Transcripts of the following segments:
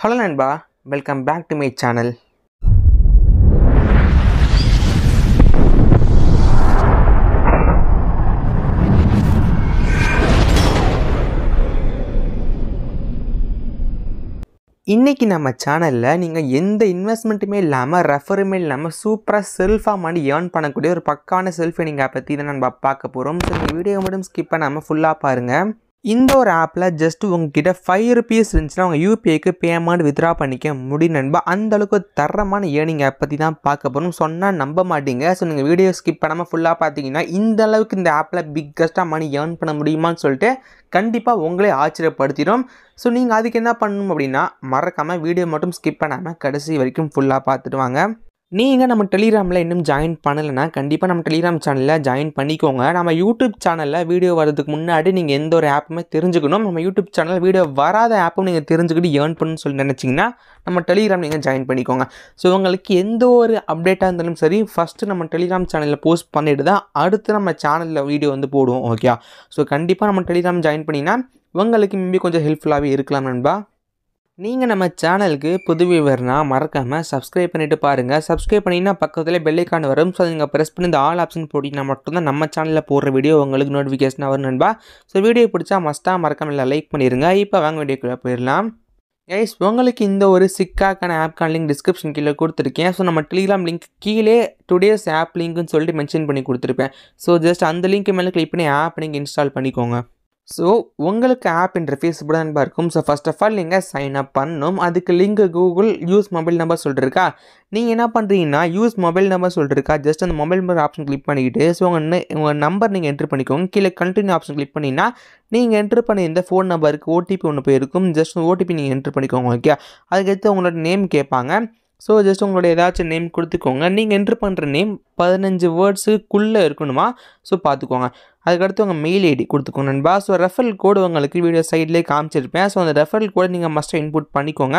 hello நண்பா welcome back to my channel இன்றைக்கி நம்ம சேனலில் நீங்கள் எந்த இன்வெஸ்ட்மெண்ட்டுமே இல்லாமல் ரெஃபருமே இல்லாமல் சூப்பராக செல்ஃபாக மணி ஏர்ன் பண்ணக்கூடிய ஒரு பக்கான செல்ஃப் நீங்கள் பற்றி தான் நம்ம பார்க்க போகிறோம் ஸோ இந்த வீடியோ மட்டும் ஸ்கிப் பண்ணாமல் ஃபுல்லாக பாருங்கள் இந்த ஒரு ஆப்பில் ஜஸ்ட் உங்ககிட்ட ஃபைவ் ருபீஸ் இருந்துச்சுன்னா உங்கள் யூபிஐக்கு பேமெண்ட் வித்ரா பண்ணிக்க முடியும் நண்பா அந்தளவுக்கு தரமான ஏர்னிங் ஆப் பற்றி தான் பார்க்க போகணும் சொன்னால் நம்ப மாட்டீங்க ஸோ நீங்கள் வீடியோ ஸ்கிப் பண்ணாமல் ஃபுல்லாக பார்த்தீங்கன்னா இந்த அளவுக்கு இந்த ஆப்பில் பிக்கஸ்ட்டாக மணி ஏர்ன் பண்ண முடியுமான்னு சொல்லிட்டு கண்டிப்பாக உங்களே ஆச்சரியப்படுத்திடும் ஸோ நீங்கள் அதுக்கு என்ன பண்ணணும் அப்படின்னா மறக்காமல் வீடியோ மட்டும் ஸ்கிப் பண்ணாமல் கடைசி வரைக்கும் ஃபுல்லாக பார்த்துட்டு வாங்க நீங்கள் நம்ம டெலிகிராமில் இன்னும் ஜாயின் பண்ணலைன்னா கண்டிப்பாக நம்ம டெலிகிராம் சேனலில் ஜாயின் பண்ணிக்கோங்க நம்ம யூடியூப் சேனலில் வீடியோ வரதுக்கு முன்னாடி நீங்கள் எந்த ஒரு ஆப்புமே தெரிஞ்சுக்கணும் நம்ம யூடியூப் சேனலில் வீடியோ வராத ஆப்பும் நீங்கள் தெரிஞ்சுக்கிட்டு ஏர்ன் பண்ணு சொல்லி நினச்சிங்கன்னா நம்ம டெலிகிராம் நீங்கள் ஜாயின் பண்ணிக்கோங்க ஸோ உங்களுக்கு எந்த ஒரு அப்டேட்டாக இருந்தாலும் சரி ஃபஸ்ட்டு நம்ம டெலிகிராம் சேனலில் போஸ்ட் பண்ணிவிட்டு தான் அடுத்து நம்ம சேனலில் வீடியோ வந்து போடுவோம் ஓகே ஸோ கண்டிப்பாக நம்ம டெலிகிராம் ஜாயின் பண்ணிங்கன்னா உங்களுக்கு மேபி கொஞ்சம் ஹெல்ப்ஃபுல்லாகவே இருக்கலாம் நண்பா நீங்கள் நம்ம சேனலுக்கு புது வியூவர்னால் மறக்காமல் சப்ஸ்கிரைப் பண்ணிவிட்டு பாருங்கள் சப்ஸ்கிரைப் பண்ணிங்கன்னா பக்கத்தில் பெல்லைக்கான் வரும் ஸோ நீங்கள் ப்ரெஸ் பண்ணி இந்த ஆல் ஆப்ஷன் போட்டிங்கன்னா மட்டும்தான் நம்ம சேனலில் போடுற வீடியோ உங்களுக்கு நோட்டிஃபிகேஷன் வரும் நண்பா ஸோ வீடியோ பிடிச்சா மஸ்ட்டாக மறக்காம இல்லை லைக் பண்ணிடுங்க இப்போ வாங்க வீடியோக்குள்ளே போயிடலாம் கைஸ் உங்களுக்கு இந்த ஒரு சிக்காக்கான ஆப்கான லிங்க் டிஸ்கிரிப்ஷன் கீழே கொடுத்துருக்கேன் ஸோ நம்ம டெலிகிராம் லிங்க் கீழே டுடேஸ் ஆப் லிங்க்னு சொல்லிட்டு மென்ஷன் பண்ணி கொடுத்துருப்பேன் ஸோ ஜஸ்ட் அந்த லிங்க் மேலே கிளிக் பண்ணி ஆப் நீங்கள் இன்ஸ்டால் பண்ணிக்கோங்க ஸோ உங்களுக்கு ஆப் இன்டர்ஃபேஸ் இப்படி தான் இருக்கும் ஸோ ஃபஸ்ட் ஆஃப் ஆல் நீங்கள் சைன் அப் பண்ணணும் அதுக்கு link Google use mobile number சொல்லிருக்கா நீங்கள் என்ன பண்ணுறீங்கன்னா யூஸ் மொபைல் நம்பர் சொல்லிருக்கா ஜஸ்ட் அந்த மொபைல் நம்பர் ஆப்ஷன் கிளிக் பண்ணிக்கிட்டு ஸோ உங்கள் உங்கள் நம்பர் நீங்கள் என்ட்ரு பண்ணிக்கோங்க கீழே கண்டினியூ ஆப்ஷன் கிளிக் பண்ணிங்கன்னா நீங்கள் என்ட்ரு இந்த ஃபோன் நம்பருக்கு ஓடிபி ஒன்று போயிருக்கும் ஜஸ்ட் ஓடிபி நீங்கள் என்ட்ரு பண்ணிக்கோங்க ஓகே அதுக்கடுத்து உங்களோட நேம் கேட்பாங்க ஸோ ஜஸ்ட் உங்களோட ஏதாச்சும் நேம் கொடுத்துக்கோங்க நீங்கள் என்ட்ரு பண்ணுற நேம் பதினஞ்சு வேர்ட்ஸுக்குள்ளே இருக்கணுமா ஸோ பார்த்துக்கோங்க அதுக்கடுத்து உங்கள் மெயில் ஐடி கொடுத்துக்கோங்க நண்பா ஸோ ரெஃபரல் கோடு உங்களுக்கு வீடியோ சைட்லேயே காமிச்சிருப்பேன் ஸோ அந்த ரெஃபரல் கோடு நீங்கள் மஸ்ட்டாக இன்புட் பண்ணிக்கோங்க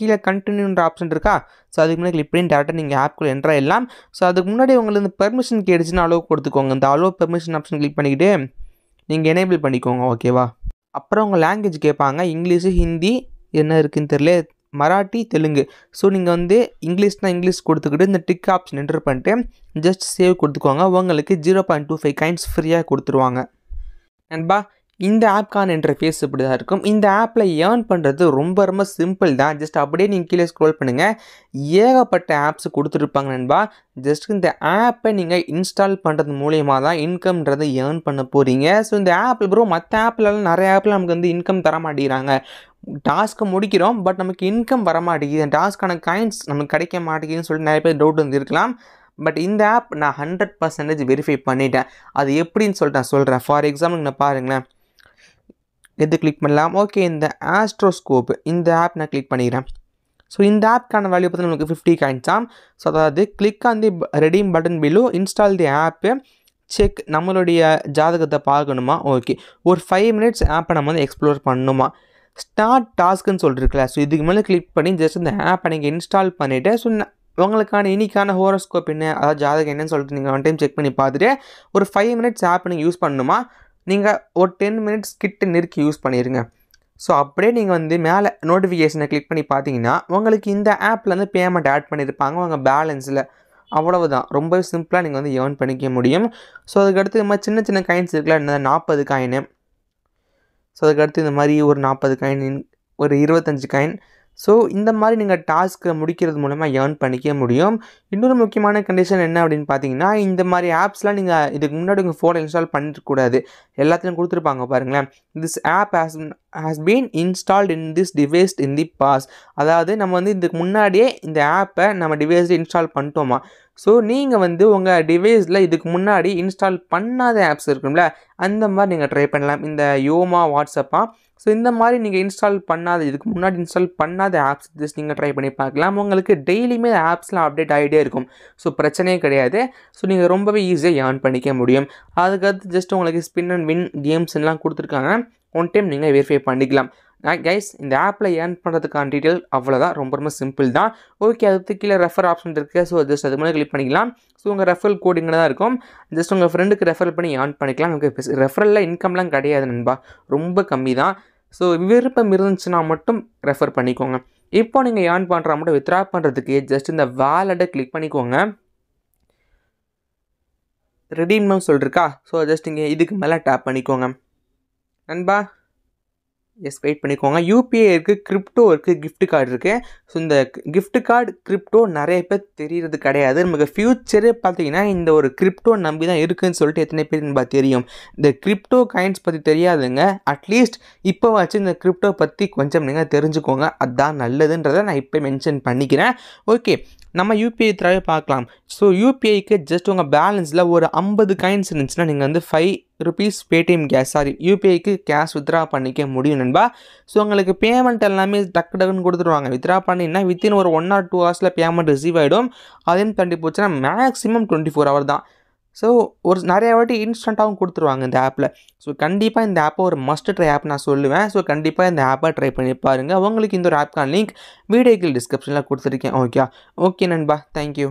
கீழே கண்டினியூன்ற ஆப்ஷன் இருக்கா ஸோ அதுக்கு முன்னாடி கிளிக் பண்ணி டேரெக்டாக நீங்கள் ஆப்க்குள்ளே என்ட்ரு எல்லாம் ஸோ அதுக்கு முன்னாடி உங்களுக்கு இந்த பெர்மிஷன் கேடுச்சுன்னா அளவு கொடுத்துக்கோங்க இந்த அளவு பெர்மிஷன் ஆப்ஷன் கிளிக் பண்ணிக்கிட்டு நீங்கள் எனேபிள் பண்ணிக்கோங்க ஓகேவா அப்புறம் உங்கள் லாங்குவேஜ் கேட்பாங்க இங்கிலீஷு ஹிந்தி என்ன இருக்குதுன்னு தெரியல மராட்டி தெலுங்கு ஸோ நீங்கள் வந்து இங்கிலீஷ்னால் இங்கிலீஷ் கொடுத்துக்கிட்டு இந்த டிக் ஆப்ஷன் என்டர் பண்ணிட்டு ஜஸ்ட் சேவ் கொடுத்துக்கோங்க உங்களுக்கு zero point two five coins ஃப்ரீயாக கொடுத்துருவாங்க நண்பா இந்த ஆப்கான ஃபேஸ் இப்படி தான் இருக்கும் இந்த ஆப்பில் ஏர்ன் பண்ணுறது ரொம்ப ரொம்ப சிம்பிள் தான் ஜஸ்ட் அப்படியே நீங்கள் கீழே ஸ்க்ரோல் பண்ணுங்கள் ஏகப்பட்ட ஆப்ஸ் கொடுத்துருப்பாங்க நண்பா ஜஸ்ட் இந்த ஆப்பை நீங்கள் இன்ஸ்டால் பண்ணுறது மூலியமாக தான் இன்கம்ன்றதை ஏர்ன் பண்ண போகிறீங்க ஸோ இந்த ஆப்பில் ப்ரோ மற்ற ஆப்லலாம் நிறைய ஆப்பில் நமக்கு வந்து இன்கம் தர மாட்டேங்கிறாங்க டாஸ்க்கு முடிக்கிறோம் பட் நமக்கு இன்கம் வர மாட்டேங்குது டாஸ்க்கான காயின்ஸ் நமக்கு கிடைக்க மாட்டேங்குதுன்னு சொல்லிட்டு நிறைய பேர் டவுட் வந்து இருக்கலாம் பட் இந்த ஆப் நான் ஹண்ட்ரட் பர்சன்டேஜ் வெரிஃபை பண்ணிட்டேன் அது எப்படின்னு சொல்லிட்டு நான் சொல்கிறேன் ஃபார் எக்ஸாம்பிள் நான் பாருங்களேன் எது கிளிக் பண்ணலாம் ஓகே இந்த ஆஸ்ட்ரோஸ்கோப் இந்த ஆப் நான் கிளிக் பண்ணிக்கிறேன் ஸோ இந்த ஆப்க்கான வேல்யூ பார்த்து நமக்கு ஃபிஃப்டி காயின்ஸ் ஸோ அதாவது click on the redeem button below install the app check நம்மளுடைய ஜாதகத்தை பார்க்கணுமா ஓகே ஒரு ஃபைவ் மினிட்ஸ் ஆப்பை நம்ம வந்து எக்ஸ்ப்ளோர் பண்ணணுமா ஸ்டார்ட் டாஸ்க்குன்னு சொல்லிருக்கல ஸோ இதுக்கு மேலே கிளிக் பண்ணி ஜஸ்ட் இந்த ஆப்பை நீங்கள் இன்ஸ்டால் பண்ணிவிட்டு ஸோ உங்களுக்கான இனிக்கான ஹோரோஸ்கோப் என்ன அதாவது ஜாதகம் என்னன்னு சொல்லிட்டு நீங்கள் ஒன் டைம் செக் பண்ணி பார்த்துட்டு ஒரு ஃபைவ் மினிட்ஸ் ஆப் நீங்கள் யூஸ் பண்ணணுமா நீங்கள் ஒரு டென் மினிட்ஸ் கிட்ட நிறுக்கி யூஸ் பண்ணிடுங்க ஸோ அப்படியே நீங்கள் வந்து மேலே நோட்டிஃபிகேஷனை கிளிக் பண்ணி பார்த்தீங்கன்னா உங்களுக்கு இந்த ஆப்பில் வந்து பேமெண்ட் ஆட் பண்ணியிருப்பாங்க உங்கள் பேலன்ஸில் தான் ரொம்ப சிம்பிளாக நீங்கள் வந்து ஏர்ன் பண்ணிக்க முடியும் ஸோ அதுக்கடுத்து நம்ம சின்ன சின்ன காயின்ஸ் இருக்குல்ல நாற்பது காயின் ஸோ அதுக்கடுத்து இந்த மாதிரி ஒரு நாற்பது காயின் ஒரு இருபத்தஞ்சி காயின் ஸோ இந்த மாதிரி நீங்கள் டாஸ்க்கை முடிக்கிறது மூலமாக ஏர்ன் பண்ணிக்க முடியும் இன்னொரு முக்கியமான கண்டிஷன் என்ன அப்படின்னு பார்த்தீங்கன்னா இந்த மாதிரி ஆப்ஸ்லாம் நீங்கள் இதுக்கு முன்னாடி உங்கள் ஃபோனை இன்ஸ்டால் பண்ணிடக்கூடாது எல்லாத்துலேயும் கொடுத்துருப்பாங்க பாருங்களேன் this app has has been installed in this device in the past அதாவது நம்ம வந்து இதுக்கு முன்னாடியே இந்த ஆப்பை நம்ம டிவைஸில் இன்ஸ்டால் பண்ணிட்டோமா ஸோ நீங்கள் வந்து உங்கள் டிவைஸில் இதுக்கு முன்னாடி இன்ஸ்டால் பண்ணாத ஆப்ஸ் இருக்கும்ல அந்த மாதிரி நீங்கள் ட்ரை பண்ணலாம் இந்த யோமா வாட்ஸ்அப்பாக ஸோ இந்த மாதிரி நீங்கள் இன்ஸ்டால் பண்ணாத இதுக்கு முன்னாடி இன்ஸ்டால் பண்ணாத ஆப்ஸ் ஜஸ்ட் நீங்கள் ட்ரை பண்ணி பார்க்கலாம் உங்களுக்கு டெய்லியுமே ஆப்ஸ்லாம் அப்டேட் ஆகிட்டே இருக்கும் ஸோ பிரச்சனையே கிடையாது ஸோ நீங்கள் ரொம்பவே ஈஸியாக ஏர்ன் பண்ணிக்க முடியும் அதுக்கடுத்து ஜஸ்ட் உங்களுக்கு ஸ்பின் அண்ட் வின் கேம்ஸ்லாம் கொடுத்துருக்காங்க ஒன் டைம் நீங்கள் வெரிஃபை பண்ணிக்கலாம் கைஸ் இந்த ஆப்பில் ஏர்ன் பண்ணுறதுக்கான டீட்டெயில் அவ்வளோதான் ரொம்ப ரொம்ப சிம்பிள் தான் ஓகே அதுக்கு கீழே ரெஃபர் ஆப்ஷன் இருக்குது ஸோ ஜஸ்ட் அது மேலே கிளிக் பண்ணிக்கலாம் ஸோ உங்கள் ரெஃபரல் கோடிங்கில் தான் இருக்கும் ஜஸ்ட் உங்கள் ஃப்ரெண்டுக்கு ரெஃபர் பண்ணி ஏர்ன் பண்ணிக்கலாம் உங்களுக்கு ரெஃபரலில் இன்கம்லாம் கிடையாது நண்பா ரொம்ப கம்மி தான் ஸோ விருப்பம் இருந்துச்சுன்னா மட்டும் ரெஃபர் பண்ணிக்கோங்க இப்போ நீங்கள் ஏர்ன் பண்ணுற மட்டும் வித்ரா பண்ணுறதுக்கு ஜஸ்ட் இந்த வேலட்டை கிளிக் பண்ணிக்கோங்க ரெடீம்னு சொல்லிருக்கா ஸோ ஜஸ்ட் இங்கே இதுக்கு மேலே டேப் பண்ணிக்கோங்க நண்பா எஸ் வெயிட் பண்ணிக்கோங்க யூபிஐ இருக்குது கிரிப்டோ இருக்குது கிஃப்ட் கார்டு இருக்குது ஸோ இந்த கிஃப்ட் கார்டு கிரிப்டோ நிறைய பேர் தெரியறது கிடையாது நமக்கு ஃப்யூச்சரே பார்த்தீங்கன்னா இந்த ஒரு கிரிப்டோ நம்பி தான் இருக்குதுன்னு சொல்லிட்டு எத்தனை பேர் நம்ம தெரியும் இந்த கிரிப்டோ காயின்ஸ் பற்றி தெரியாதுங்க அட்லீஸ்ட் இப்போ வச்சு இந்த கிரிப்டோ பற்றி கொஞ்சம் நீங்கள் தெரிஞ்சுக்கோங்க அதுதான் நல்லதுன்றதை நான் இப்போ மென்ஷன் பண்ணிக்கிறேன் ஓகே நம்ம யூபிஐ தடவை பார்க்கலாம் ஸோ யூபிஐக்கு ஜஸ்ட் உங்கள் பேலன்ஸில் ஒரு ஐம்பது காயின்ஸ் இருந்துச்சுன்னா நீங்கள் வந்து five rupees Paytm cash sorry யூபிஐக்கு கேஷ் வித்ரா பண்ணிக்க முடியும் நண்பா ஸோ உங்களுக்கு பேமெண்ட் எல்லாமே டக்கு டக்குன்னு கொடுத்துருவாங்க வித்ரா பண்ணிங்கன்னா வித்தின் ஒரு ஒன் ஆர் டூ ஹவர்ஸில் பேமெண்ட் ரிசீவ் ஆகிடும் அதே தண்டி போச்சுன்னா மேக்ஸிமம் டுவெண்ட்டி ஃபோர் ஹவர் தான் ஸோ ஒரு நிறையா வாட்டி இன்ஸ்டண்ட்டாகவும் கொடுத்துருவாங்க இந்த ஆப்பில் ஸோ கண்டிப்பாக இந்த ஆப்பை ஒரு மஸ்ட் ட்ரை ஆப் நான் சொல்லுவேன் ஸோ கண்டிப்பாக இந்த ஆப்பை ட்ரை பண்ணி பாருங்கள் உங்களுக்கு இந்த ஒரு ஆப்கான லிங்க் வீடியோக்கள் டிஸ்கிரிப்ஷனில் கொடுத்துருக்கேன் ஓகே ஓகே நண்பா தேங்க்யூ